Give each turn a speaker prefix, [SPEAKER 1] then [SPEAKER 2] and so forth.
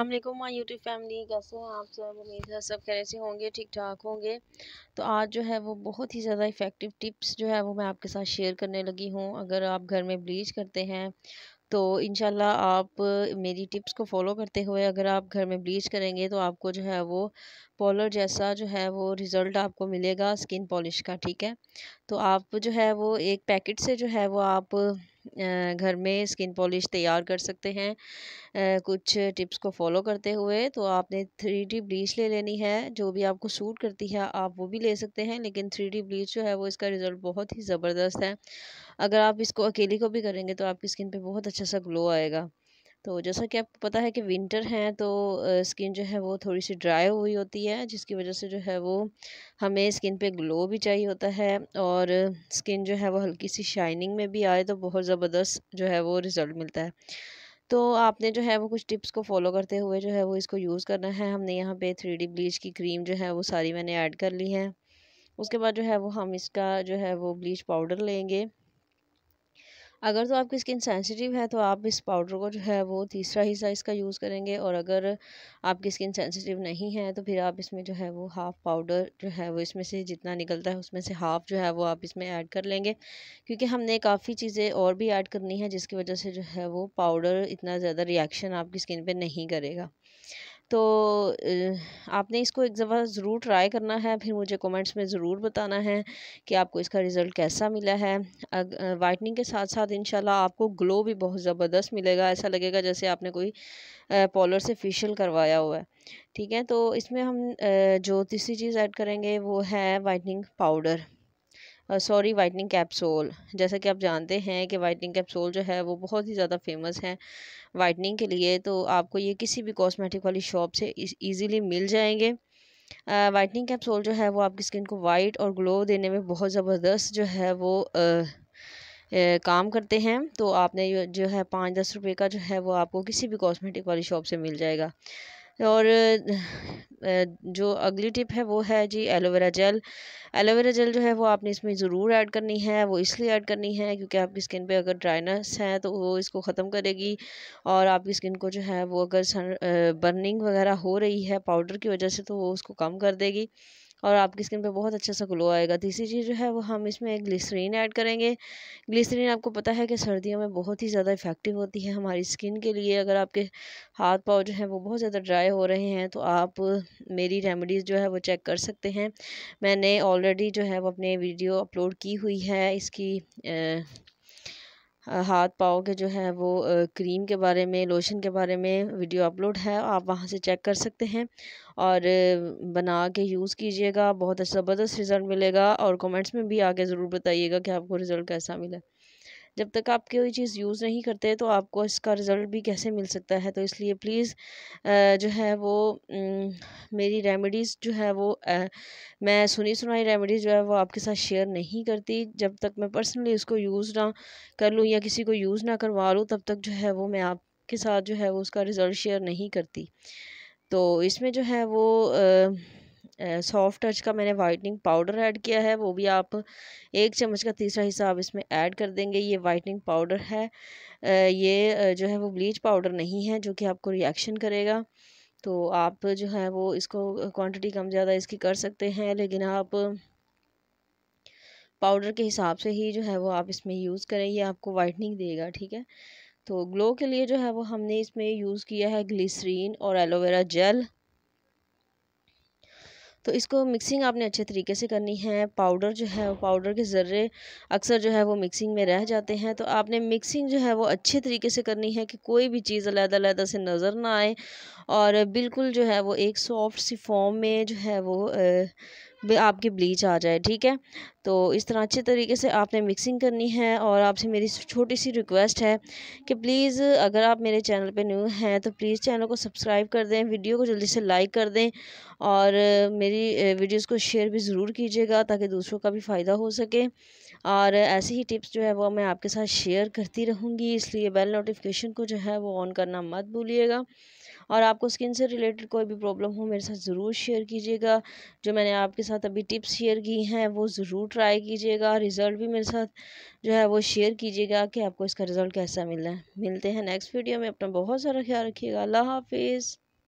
[SPEAKER 1] अल्लाम my YouTube family कैसे हैं आप सब उम्मीद है सब खैर से होंगे ठीक ठाक होंगे तो आज जो है वो बहुत ही ज़्यादा इफ़ेक्टिव टिप्स जो है वो मैं आपके साथ शेयर करने लगी हूँ अगर आप घर में ब्लीच करते हैं तो इन आप मेरी टिप्स को फॉलो करते हुए अगर आप घर में ब्लीच करेंगे तो आपको जो है वो पॉलर जैसा जो है वो रिज़ल्ट आपको मिलेगा स्किन पॉलिश का ठीक है तो आप जो है वो एक पैकेट से जो है वो आप घर में स्किन पॉलिश तैयार कर सकते हैं कुछ टिप्स को फॉलो करते हुए तो आपने थ्री डी ब्लीच ले लेनी है जो भी आपको सूट करती है आप वो भी ले सकते हैं लेकिन थ्री डी ब्लीच जो है वो इसका रिज़ल्ट बहुत ही ज़बरदस्त है अगर आप इसको अकेली को भी करेंगे तो आपकी स्किन पर बहुत अच्छा सा ग्लो आएगा तो जैसा कि आपको पता है कि विंटर हैं तो स्किन जो है वो थोड़ी सी ड्राई हुई होती है जिसकी वजह से जो है वो हमें स्किन पे ग्लो भी चाहिए होता है और स्किन जो है वो हल्की सी शाइनिंग में भी आए तो बहुत ज़बरदस्त जो है वो रिज़ल्ट मिलता है तो आपने जो है वो कुछ टिप्स को फॉलो करते हुए जो है वो इसको यूज़ करना है हमने यहाँ पे थ्री डी ब्लीच की क्रीम जो है वो सारी मैंने ऐड कर ली है उसके बाद जो है वो हम इसका जो है वो ब्लीच पाउडर लेंगे अगर तो आपकी स्किन सेंसिटिव है तो आप इस पाउडर को जो है वो तीसरा हिस्सा इसका यूज़ करेंगे और अगर आपकी स्किन सेंसिटिव नहीं है तो फिर आप इसमें जो है वो हाफ़ पाउडर जो है वो इसमें से जितना निकलता है उसमें से हाफ़ जो है वो आप इसमें ऐड कर लेंगे क्योंकि हमने काफ़ी चीज़ें और भी ऐड करनी है जिसकी वजह से जो है वो पाउडर इतना ज़्यादा रिएक्शन आपकी स्किन पर नहीं करेगा तो आपने इसको एक दफ़ा ज़रूर ट्राई करना है फिर मुझे कमेंट्स में ज़रूर बताना है कि आपको इसका रिज़ल्ट कैसा मिला है वाइटनिंग के साथ साथ इन आपको ग्लो भी बहुत ज़बरदस्त मिलेगा ऐसा लगेगा जैसे आपने कोई पॉलर से फेशियल करवाया हुआ है ठीक है तो इसमें हम जो तीसरी चीज़ ऐड करेंगे वो है whitening powder sorry whitening capsule जैसा कि आप जानते हैं कि वाइटनिंग कैप्सूल जो है वो बहुत ही ज़्यादा फेमस है वाइटनिंग के लिए तो आपको ये किसी भी कॉस्मेटिक वाली शॉप से ईज़िली मिल जाएंगे वाइटनिंग कैप्सूल जो है वो आपकी स्किन को वाइट और ग्लो देने में बहुत ज़बरदस्त जो है वो आ, काम करते हैं तो आपने जो है पाँच दस रुपये का जो है वो आपको किसी भी कॉस्मेटिक वाली शॉप से मिल जाएगा और जो अगली टिप है वो है जी एलोवेरा जेल एलोवेरा जेल जो है वो आपने इसमें ज़रूर ऐड करनी है वो इसलिए ऐड करनी है क्योंकि आपकी स्किन पे अगर ड्राइनेस है तो वो इसको ख़त्म करेगी और आपकी स्किन को जो है वो अगर सन बर्निंग वगैरह हो रही है पाउडर की वजह से तो वो उसको कम कर देगी और आपकी स्किन पे बहुत अच्छा सा ग्लो आएगा तीसरी चीज़ जो है वो हम इसमें ग्लिसरीन ऐड करेंगे ग्लिसरीन आपको पता है कि सर्दियों में बहुत ही ज़्यादा इफेक्टिव होती है हमारी स्किन के लिए अगर आपके हाथ पाँव जो हैं वो बहुत ज़्यादा ड्राई हो रहे हैं तो आप मेरी रेमडीज़ जो है वो चेक कर सकते हैं मैंने ऑलरेडी जो है वो अपने वीडियो अपलोड की हुई है इसकी हाथ पाओ के जो है वो क्रीम के बारे में लोशन के बारे में वीडियो अपलोड है आप वहाँ से चेक कर सकते हैं और बना के यूज़ कीजिएगा बहुत अच्छा, ज़बरदस्त रिज़ल्ट मिलेगा और कमेंट्स में भी आके ज़रूर बताइएगा कि आपको रिज़ल्ट कैसा मिला जब तक आप कोई चीज़ यूज़ नहीं करते तो आपको इसका रिज़ल्ट भी कैसे मिल सकता है तो इसलिए प्लीज़ जो है वो मेरी रेमेडीज़ जो है वो मैं सुनी सुनाई रेमेडीज़ जो है वो आपके साथ शेयर नहीं करती जब तक मैं पर्सनली इसको यूज़ ना कर लूँ या किसी को यूज़ ना करवा लूँ तब तक जो है वो मैं आपके साथ जो है वो उसका रिज़ल्ट शेयर नहीं करती तो इसमें जो है वो सॉफ्ट टच का मैंने वाइटनिंग पाउडर ऐड किया है वो भी आप एक चम्मच का तीसरा हिस्सा आप इसमें ऐड कर देंगे ये वाइटनिंग पाउडर है ये जो है वो ब्लीच पाउडर नहीं है जो कि आपको रिएक्शन करेगा तो आप जो है वो इसको क्वांटिटी कम ज़्यादा इसकी कर सकते हैं लेकिन आप पाउडर के हिसाब से ही जो है वो आप इसमें यूज़ करें ये आपको वाइटनिंग देगा ठीक है तो ग्लो के लिए जो है वो हमने इसमें यूज़ किया है ग्लिसरीन और एलोवेरा जेल तो इसको मिक्सिंग आपने अच्छे तरीके से करनी है पाउडर जो है पाउडर के ज़र्रे अक्सर जो है वो मिक्सिंग में रह जाते हैं तो आपने मिक्सिंग जो है वो अच्छे तरीके से करनी है कि कोई भी चीज़ अलग अलग से नज़र ना आए और बिल्कुल जो है वो एक सॉफ्ट सी फॉर्म में जो है वो आपकी ब्लीच आ जाए ठीक है तो इस तरह अच्छे तरीके से आपने मिक्सिंग करनी है और आपसे मेरी छोटी सी रिक्वेस्ट है कि प्लीज़ अगर आप मेरे चैनल पे न्यू हैं तो प्लीज़ चैनल को सब्सक्राइब कर दें वीडियो को जल्दी से लाइक कर दें और मेरी वीडियोस को शेयर भी ज़रूर कीजिएगा ताकि दूसरों का भी फ़ायदा हो सके और ऐसी ही टिप्स जो है वो मैं आपके साथ शेयर करती रहूँगी इसलिए बेल नोटिफिकेशन को जो है वो ऑन करना मत भूलिएगा और आपको स्किन से रिलेटेड कोई भी प्रॉब्लम हो मेरे साथ ज़रूर शेयर कीजिएगा जो मैंने आपके साथ अभी टिप्स शेयर की हैं वो ज़रूर ट्राई कीजिएगा रिज़ल्ट भी मेरे साथ जो है वो शेयर कीजिएगा कि आपको इसका रिज़ल्ट कैसा मिला है मिलते हैं नेक्स्ट वीडियो में अपना बहुत सारा ख्याल रखिएगा अल्लाह हाफिज़